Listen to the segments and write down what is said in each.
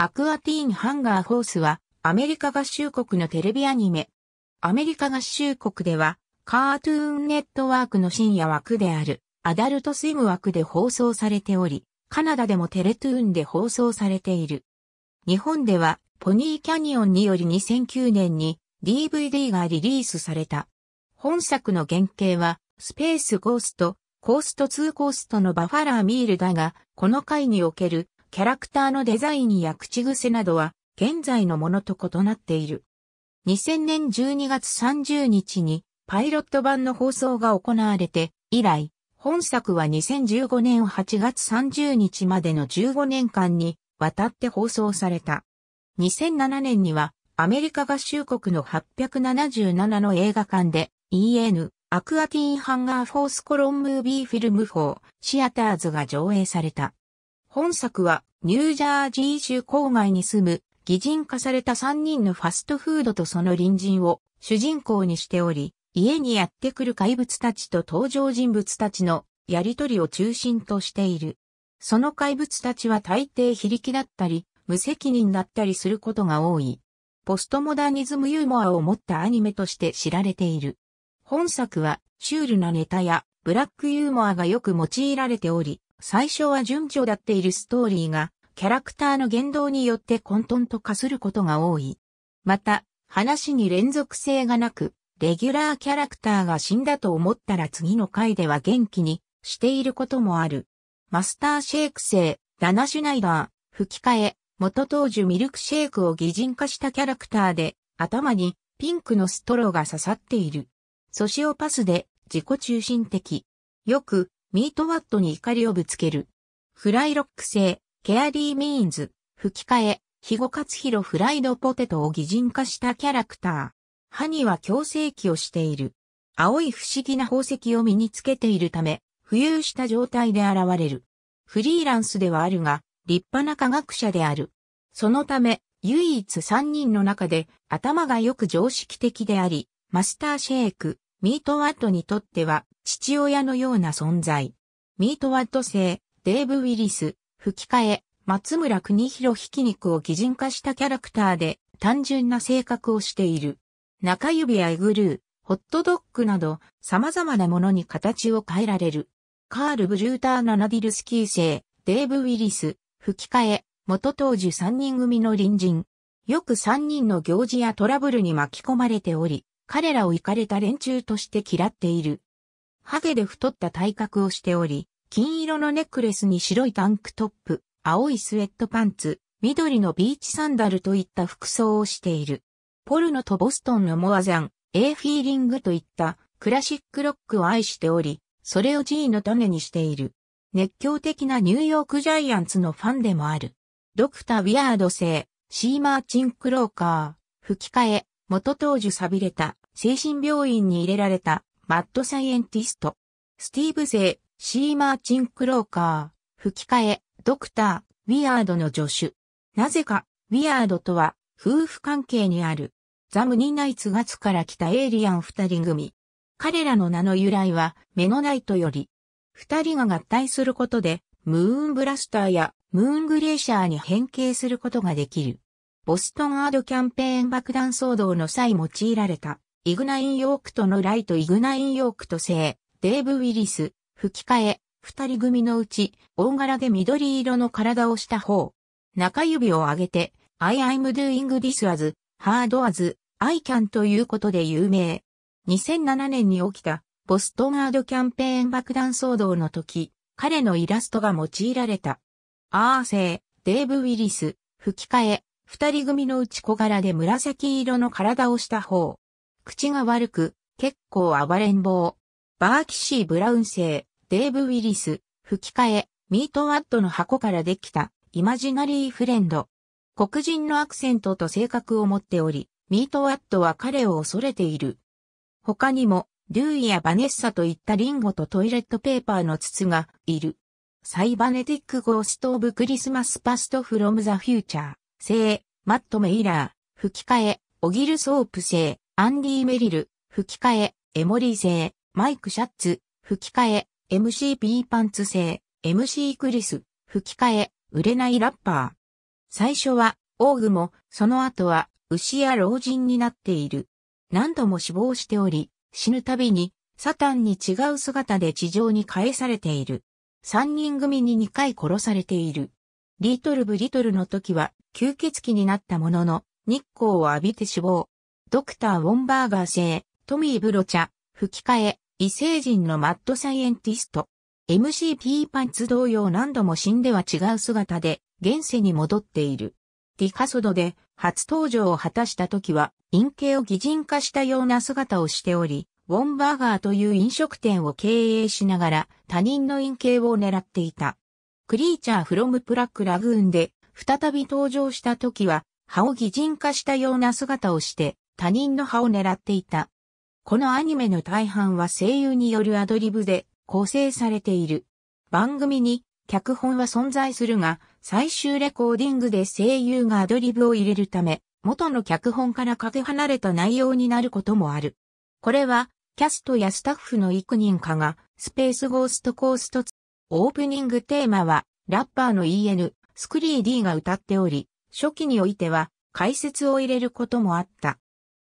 アクアティーンハンガーホースはアメリカ合衆国のテレビアニメ。アメリカ合衆国ではカートゥーンネットワークの深夜枠であるアダルトスイム枠で放送されており、カナダでもテレトゥーンで放送されている。日本ではポニーキャニオンにより2009年に DVD がリリースされた。本作の原型はスペースゴースト、コースト2コーストのバファラーミールだが、この回におけるキャラクターのデザインや口癖などは現在のものと異なっている。2000年12月30日にパイロット版の放送が行われて以来、本作は2015年8月30日までの15年間に渡って放送された。2007年にはアメリカ合衆国の877の映画館で EN アクアティーンハンガーフォースコロンムービーフィルム4シアターズが上映された。本作はニュージャージー州郊外に住む、擬人化された3人のファストフードとその隣人を主人公にしており、家にやってくる怪物たちと登場人物たちのやりとりを中心としている。その怪物たちは大抵非力だったり、無責任だったりすることが多い。ポストモダニズムユーモアを持ったアニメとして知られている。本作はシュールなネタやブラックユーモアがよく用いられており、最初は順序だっているストーリーが、キャラクターの言動によって混沌と化することが多い。また、話に連続性がなく、レギュラーキャラクターが死んだと思ったら次の回では元気にしていることもある。マスターシェイク生、ダナ・シュナイダー、吹き替え、元当時ミルクシェイクを擬人化したキャラクターで、頭にピンクのストローが刺さっている。ソシオパスで自己中心的。よくミートワットに怒りをぶつける。フライロック製、ケアリーミーンズ、吹き替え、肥後勝ロ・フライドポテトを擬人化したキャラクター。歯には強制器をしている。青い不思議な宝石を身につけているため、浮遊した状態で現れる。フリーランスではあるが、立派な科学者である。そのため、唯一三人の中で頭がよく常識的であり、マスターシェイク、ミートワットにとっては父親のような存在。ミートワット製、デーブ・ウィリス、吹き替え、松村邦広ひき肉を擬人化したキャラクターで単純な性格をしている。中指やエグルー、ホットドッグなど様々なものに形を変えられる。カール・ブルーター・ナナディルスキー製、デーブ・ウィリス、吹き替え、元当時3人組の隣人。よく3人の行事やトラブルに巻き込まれており、彼らを行かれた連中として嫌っている。ハゲで太った体格をしており、金色のネックレスに白いタンクトップ、青いスウェットパンツ、緑のビーチサンダルといった服装をしている。ポルノとボストンのモアザン、エーフィーリングといったクラシックロックを愛しており、それを G の種にしている。熱狂的なニューヨークジャイアンツのファンでもある。ドクター・ビアード製、シーマーチン・クローカー、吹き替え、元当時錆びれた精神病院に入れられたマッドサイエンティスト。スティーブ・ゼー、シー・マーチン・クローカー、吹き替え、ドクター、ウィアードの助手。なぜか、ウィアードとは、夫婦関係にある、ザ・ムニナイツ月から来たエイリアン二人組。彼らの名の由来は、メノナイトより、二人が合体することで、ムーンブラスターやムーングレーシャーに変形することができる。ボストンアードキャンペーン爆弾騒動の際用いられた、イグナイン・ヨークとのライト・イグナイン・ヨークと製、デーブ・ウィリス、吹き替え、二人組のうち、大柄で緑色の体をした方。中指を上げて、I am doing this as, hard as, I can ということで有名。2007年に起きた、ボストンアードキャンペーン爆弾騒動の時、彼のイラストが用いられた。アーセー、デーブ・ウィリス、吹き替え、二人組のうち小柄で紫色の体をした方。口が悪く、結構暴れん坊。バーキシー・ブラウン製、デーブ・ウィリス、吹き替え、ミートワットの箱からできた、イマジナリー・フレンド。黒人のアクセントと性格を持っており、ミートワットは彼を恐れている。他にも、ルーイやバネッサといったリンゴとトイレットペーパーの筒がいる。サイバネティック・ゴースト・オブ・クリスマス・パスト・フロム・ザ・フューチャー。製、マット・メイラー、吹き替え、オギル・ソープ製、アンディ・メリル、吹き替え、エモリー製、マイク・シャッツ、吹き替え、MCP パンツ製、MC クリス、吹き替え、売れないラッパー。最初は、オーグも、その後は、牛や老人になっている。何度も死亡しており、死ぬたびに、サタンに違う姿で地上に返されている。三人組に二回殺されている。リトルブリトルの時は吸血鬼になったものの日光を浴びて死亡。ドクター・ウォンバーガー製、トミー・ブロチャ、吹き替え、異星人のマッドサイエンティスト。MCP パンツ同様何度も死んでは違う姿で現世に戻っている。ディカソドで初登場を果たした時は陰形を擬人化したような姿をしており、ウォンバーガーという飲食店を経営しながら他人の陰形を狙っていた。クリーチャーフロムプラックラグーンで再び登場した時は歯を擬人化したような姿をして他人の歯を狙っていた。このアニメの大半は声優によるアドリブで構成されている。番組に脚本は存在するが、最終レコーディングで声優がアドリブを入れるため、元の脚本からかけ離れた内容になることもある。これは、キャストやスタッフの幾人かが、スペースゴーストコーストオープニングテーマは、ラッパーの EN、スクリー D が歌っており、初期においては、解説を入れることもあった。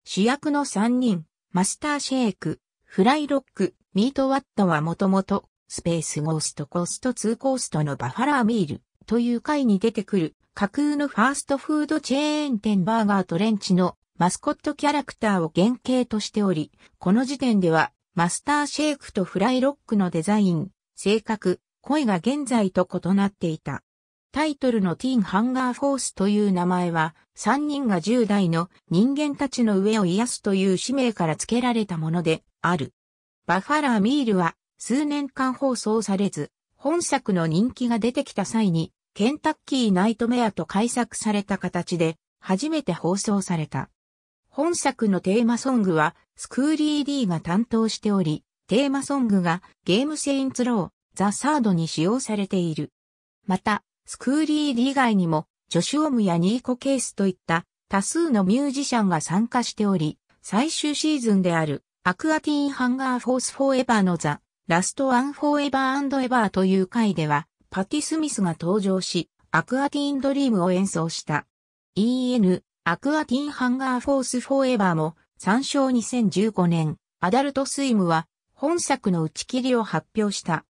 主役の3人、マスターシェイク、フライロック、ミートワットはもともと、スペースゴーストコスト2コーストのバファラーミールという回に出てくる架空のファーストフードチェーン店バーガートレンチのマスコットキャラクターを原型としており、この時点ではマスターシェイクとフライロックのデザイン、性格、恋が現在と異なっていた。タイトルのティーンハンガーフォースという名前は、3人が10代の人間たちの上を癒すという使命から付けられたものである。バファラー・ミールは数年間放送されず、本作の人気が出てきた際に、ケンタッキー・ナイトメアと改作された形で、初めて放送された。本作のテーマソングは、スクーリーーが担当しており、テーマソングがゲームセインツロー、ザ・サードに使用されている。また、スクーリー以外にも、ジョシュオムやニーコ・ケースといった多数のミュージシャンが参加しており、最終シーズンである、アクアティーン・ハンガー・フォース・フォーエバーのザ・ラスト・アン・フォーエバーエバーという回では、パティ・スミスが登場し、アクアティーン・ドリームを演奏した。EN、アクアティーン・ハンガー・フォース・フォーエバーも、参照2015年、アダルト・スイムは、本作の打ち切りを発表した。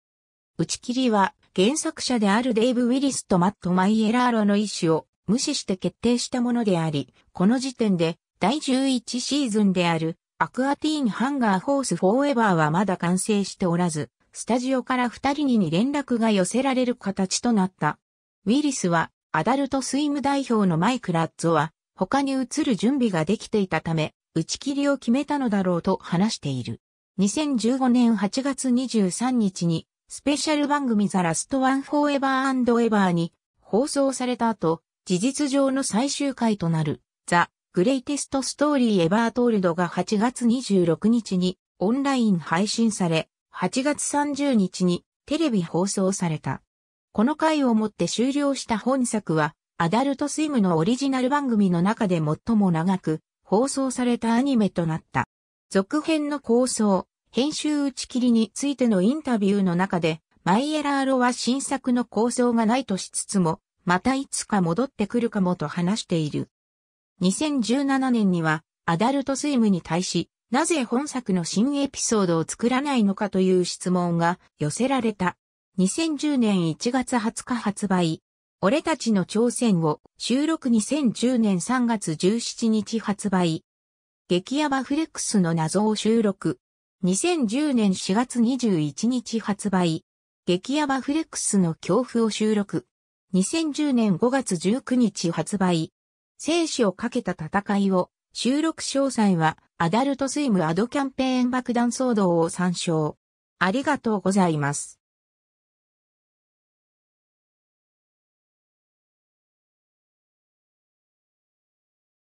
打ち切りは原作者であるデイブ・ウィリスとマット・マイエラーロの意思を無視して決定したものであり、この時点で第11シーズンであるアクアティーン・ハンガー・ホース・フォーエバーはまだ完成しておらず、スタジオから二人に連絡が寄せられる形となった。ウィリスはアダルトスイム代表のマイク・ラッツォは他に移る準備ができていたため、打ち切りを決めたのだろうと話している。2015年8月23日にスペシャル番組ザラストワンフォーエバーエバーに放送された後、事実上の最終回となるザ・グレイテストストーリーエバートールドが8月26日にオンライン配信され、8月30日にテレビ放送された。この回をもって終了した本作は、アダルトスイムのオリジナル番組の中で最も長く放送されたアニメとなった。続編の構想、編集打ち切りについてのインタビューの中で、マイエラーロは新作の構想がないとしつつも、またいつか戻ってくるかもと話している。2017年には、アダルトスイムに対し、なぜ本作の新エピソードを作らないのかという質問が寄せられた。2010年1月20日発売。俺たちの挑戦を収録2010年3月17日発売。激ヤバフレックスの謎を収録。2010年4月21日発売、激ヤバフレックスの恐怖を収録。2010年5月19日発売、生死をかけた戦いを、収録詳細は、アダルトスイムアドキャンペーン爆弾騒動を参照。ありがとうございます。